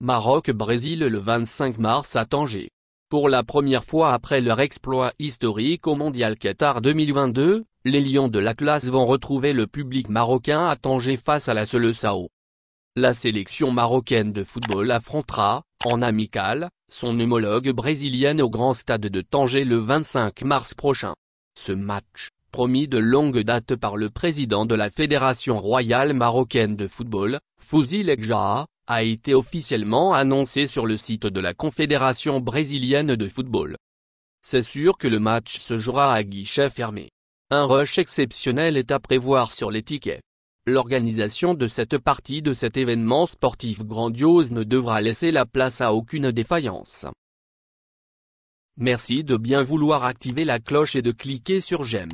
Maroc-Brésil le 25 mars à Tanger. Pour la première fois après leur exploit historique au Mondial Qatar 2022, les Lions de la classe vont retrouver le public marocain à Tanger face à la sao La sélection marocaine de football affrontera, en amical, son homologue brésilienne au Grand Stade de Tanger le 25 mars prochain. Ce match, promis de longue date par le président de la Fédération royale marocaine de football, Fouzi a été officiellement annoncé sur le site de la Confédération brésilienne de football. C'est sûr que le match se jouera à guichet fermé. Un rush exceptionnel est à prévoir sur les tickets. L'organisation de cette partie de cet événement sportif grandiose ne devra laisser la place à aucune défaillance. Merci de bien vouloir activer la cloche et de cliquer sur j'aime.